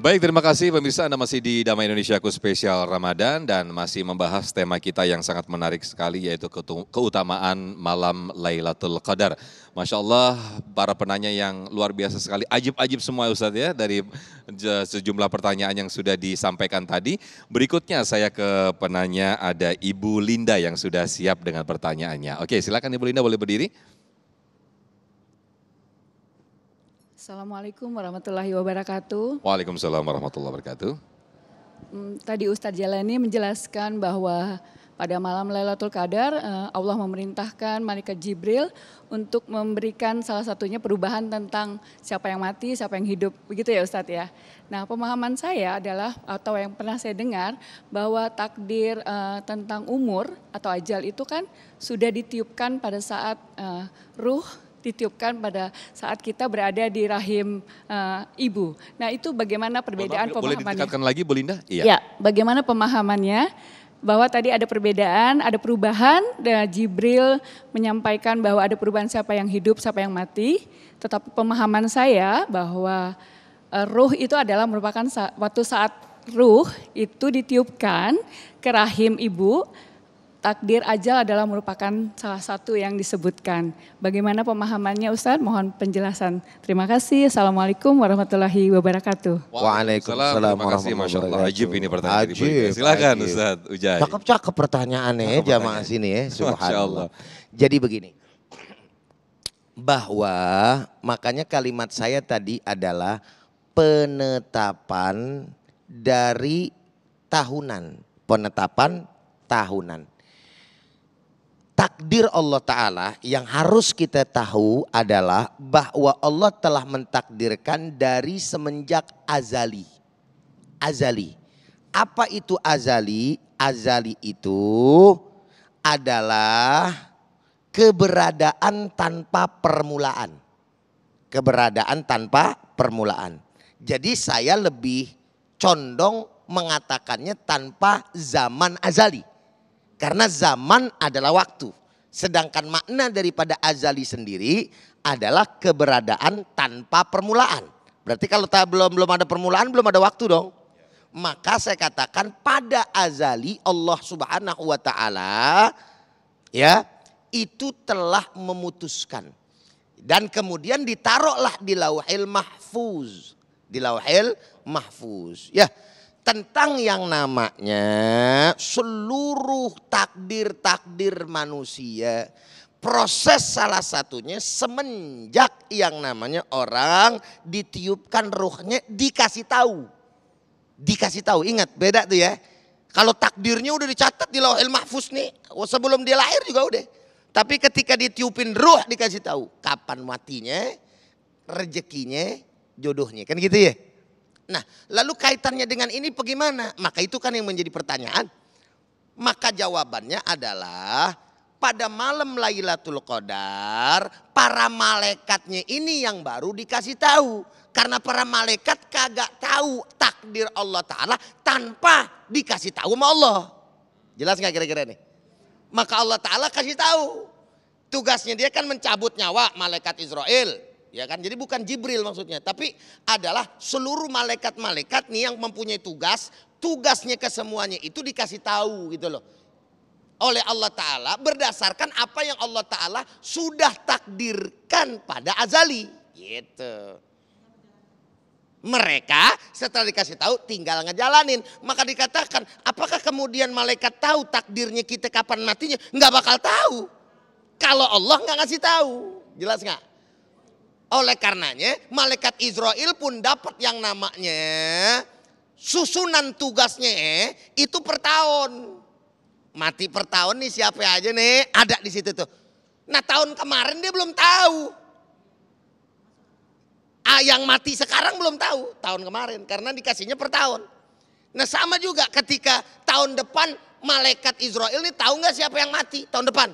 Baik, terima kasih pemirsa Anda masih di Damai Indonesia Spesial Ramadan dan masih membahas tema kita yang sangat menarik sekali yaitu keutamaan malam Lailatul Qadar. Masya Allah para penanya yang luar biasa sekali, ajib-ajib semua Ustaz ya dari sejumlah pertanyaan yang sudah disampaikan tadi. Berikutnya saya ke penanya ada Ibu Linda yang sudah siap dengan pertanyaannya. Oke silakan Ibu Linda boleh berdiri. Assalamualaikum warahmatullahi wabarakatuh. Waalaikumsalam warahmatullahi wabarakatuh. Hmm, tadi Ustadz Jalani menjelaskan bahwa pada malam Lailatul Qadar eh, Allah memerintahkan malaikat Jibril untuk memberikan salah satunya perubahan tentang siapa yang mati, siapa yang hidup, begitu ya Ustadz ya. Nah pemahaman saya adalah atau yang pernah saya dengar bahwa takdir eh, tentang umur atau ajal itu kan sudah ditiupkan pada saat eh, ruh ditiupkan pada saat kita berada di rahim uh, ibu. Nah itu bagaimana perbedaan Bapak, pemahamannya? Boleh ditingkatkan lagi Bu Linda? Iya. Ya, bagaimana pemahamannya? Bahwa tadi ada perbedaan, ada perubahan. Dan nah, Jibril menyampaikan bahwa ada perubahan siapa yang hidup, siapa yang mati. Tetapi pemahaman saya bahwa uh, ruh itu adalah merupakan saat, waktu saat ruh itu ditiupkan ke rahim ibu takdir ajal adalah merupakan salah satu yang disebutkan. Bagaimana pemahamannya Ustadz? Mohon penjelasan. Terima kasih. Assalamualaikum warahmatullahi wabarakatuh. Waalaikumsalam Terima kasih. Masya Allah. Ajib ini pertanyaan. Ajib. Silakan ajib. Ustadz Ujai. Cakep-cakep pertanyaannya ya jamaah sini ya. Subhanallah. Jadi begini. Bahwa makanya kalimat saya tadi adalah penetapan dari tahunan. Penetapan tahunan takdir Allah Ta'ala yang harus kita tahu adalah bahwa Allah telah mentakdirkan dari semenjak azali. Azali. Apa itu azali? Azali itu adalah keberadaan tanpa permulaan. Keberadaan tanpa permulaan. Jadi saya lebih condong mengatakannya tanpa zaman azali. Karena zaman adalah waktu. Sedangkan makna daripada azali sendiri adalah keberadaan tanpa permulaan. Berarti kalau tak belum belum ada permulaan, belum ada waktu dong. Maka saya katakan pada azali Allah Subhanahu wa taala ya, itu telah memutuskan. Dan kemudian ditaruhlah di Lauhil Mahfuz. Di Lauhil Mahfuz. Ya tentang yang namanya seluruh takdir-takdir manusia. Proses salah satunya semenjak yang namanya orang ditiupkan ruhnya dikasih tahu. Dikasih tahu, ingat beda tuh ya. Kalau takdirnya udah dicatat di lauhil mahfuz nih, oh, sebelum dia lahir juga udah. Tapi ketika ditiupin ruh dikasih tahu kapan matinya, rezekinya, jodohnya. Kan gitu ya? Nah, lalu kaitannya dengan ini bagaimana? Maka itu kan yang menjadi pertanyaan. Maka jawabannya adalah pada malam Lailatul Qadar, para malaikatnya ini yang baru dikasih tahu. Karena para malaikat kagak tahu takdir Allah Ta'ala tanpa dikasih tahu sama Allah. Jelas nggak kira-kira nih? Maka Allah Ta'ala kasih tahu. Tugasnya dia kan mencabut nyawa malaikat Israel Ya kan? Jadi bukan Jibril maksudnya, tapi adalah seluruh malaikat-malaikat nih yang mempunyai tugas, tugasnya ke semuanya itu dikasih tahu gitu loh. Oleh Allah Ta'ala berdasarkan apa yang Allah Ta'ala sudah takdirkan pada Azali. Gitu. Mereka setelah dikasih tahu tinggal ngejalanin. Maka dikatakan apakah kemudian malaikat tahu takdirnya kita kapan matinya? Nggak bakal tahu. Kalau Allah nggak ngasih tahu. Jelas nggak? Oleh karenanya malaikat Israel pun dapat yang namanya susunan tugasnya eh, itu per tahun. Mati per tahun nih siapa aja nih ada di situ tuh. Nah tahun kemarin dia belum tahu. Ah, yang mati sekarang belum tahu tahun kemarin karena dikasihnya per tahun. Nah sama juga ketika tahun depan malaikat Israel ini tahu nggak siapa yang mati tahun depan?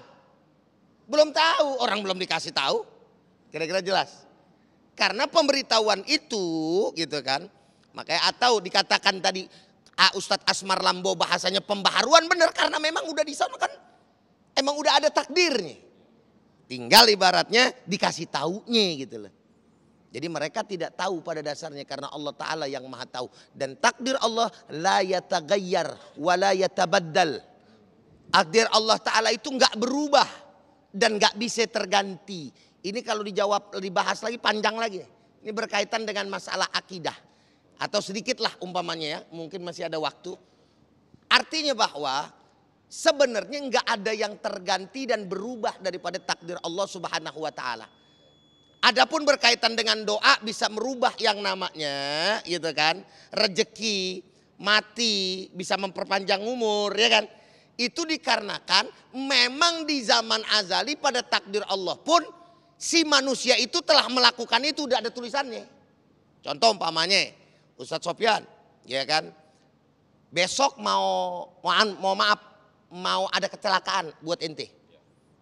Belum tahu, orang belum dikasih tahu. Kira-kira jelas? Karena pemberitahuan itu gitu kan. Makanya atau dikatakan tadi ah, Ustadz Asmar Lambo bahasanya pembaharuan benar karena memang udah di sana kan emang udah ada takdirnya. Tinggal ibaratnya dikasih taunya gitu loh. Jadi mereka tidak tahu pada dasarnya karena Allah Ta'ala yang maha tahu. Dan takdir Allah la yatagayyar wa la Takdir Allah Ta'ala itu nggak berubah dan nggak bisa terganti. Ini kalau dijawab dibahas lagi panjang lagi. Ini berkaitan dengan masalah akidah. Atau sedikitlah umpamanya ya, mungkin masih ada waktu. Artinya bahwa sebenarnya nggak ada yang terganti dan berubah daripada takdir Allah Subhanahu wa taala. Adapun berkaitan dengan doa bisa merubah yang namanya gitu kan, rezeki, mati, bisa memperpanjang umur ya kan. Itu dikarenakan memang di zaman azali pada takdir Allah pun si manusia itu telah melakukan itu tidak ada tulisannya. Contoh umpamanya Ustadz Sofyan, ya kan? Besok mau mau maaf mau ada kecelakaan buat ente.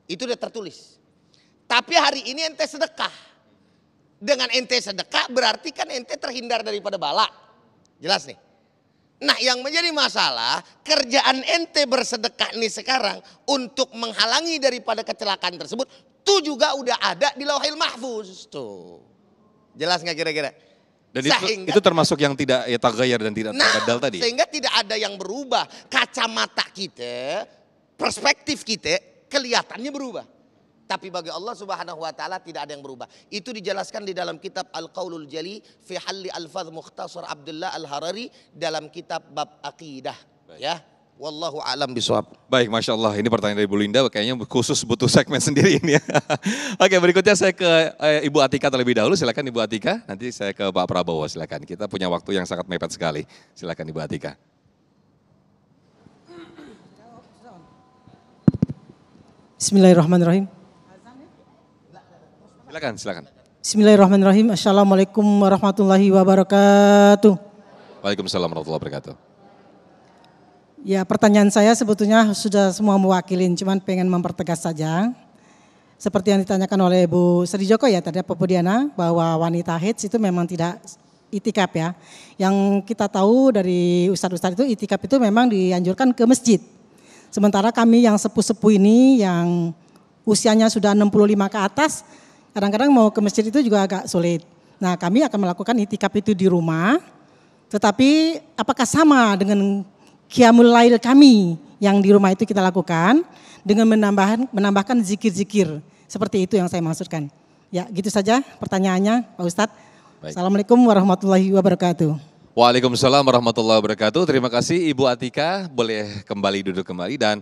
Itu udah tertulis. Tapi hari ini ente sedekah. Dengan ente sedekah berarti kan ente terhindar daripada bala. Jelas nih. Nah yang menjadi masalah kerjaan ente bersedekah nih sekarang untuk menghalangi daripada kecelakaan tersebut itu juga udah ada di Lauhil Mahfuz tuh. Jelas nggak kira-kira? Dan itu, itu termasuk yang tidak ya tagayar dan tidak nah, tagadal tadi. Sehingga tidak ada yang berubah. Kacamata kita, perspektif kita kelihatannya berubah. Tapi bagi Allah Subhanahu wa taala tidak ada yang berubah. Itu dijelaskan di dalam kitab Al-Qaulul Jali fi Halli Al-Fadh Mukhtasar Abdullah Al-Harari dalam kitab bab aqidah, ya. Wallahu alam biswab. Baik, masya Allah. Ini pertanyaan dari Bu Linda, kayaknya khusus butuh segmen sendiri ini ya. Oke, berikutnya saya ke eh, Ibu Atika terlebih dahulu. Silakan Ibu Atika. Nanti saya ke Pak Prabowo. Silakan. Kita punya waktu yang sangat mepet sekali. Silakan Ibu Atika. Bismillahirrahmanirrahim. Silakan, silakan. Bismillahirrahmanirrahim. Assalamualaikum warahmatullahi wabarakatuh. Waalaikumsalam warahmatullahi wabarakatuh. Ya pertanyaan saya sebetulnya sudah semua mewakilin, cuman pengen mempertegas saja. Seperti yang ditanyakan oleh Bu Sri Joko ya tadi Pak Budiana bahwa wanita hits itu memang tidak itikaf ya. Yang kita tahu dari ustadz-ustadz itu itikaf itu memang dianjurkan ke masjid. Sementara kami yang sepuh-sepuh ini yang usianya sudah 65 ke atas, kadang-kadang mau ke masjid itu juga agak sulit. Nah kami akan melakukan itikaf itu di rumah, tetapi apakah sama dengan Kiamulail Lail kami yang di rumah itu kita lakukan dengan menambahkan menambahkan zikir-zikir. Seperti itu yang saya maksudkan. Ya, gitu saja pertanyaannya Pak Ustadz. Baik. Assalamualaikum warahmatullahi wabarakatuh. Waalaikumsalam warahmatullahi wabarakatuh. Terima kasih Ibu Atika, boleh kembali duduk kembali dan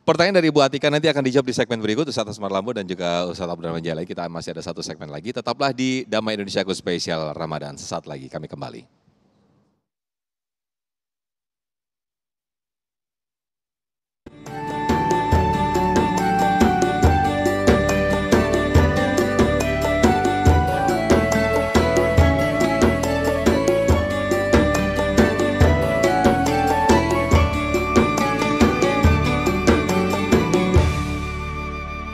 Pertanyaan dari Ibu Atika nanti akan dijawab di segmen berikut Ustaz Asmar Lambo dan juga Ustaz Abdurrahman Jalai. Kita masih ada satu segmen lagi. Tetaplah di Damai Indonesia Go Spesial Ramadan. Sesaat lagi kami kembali.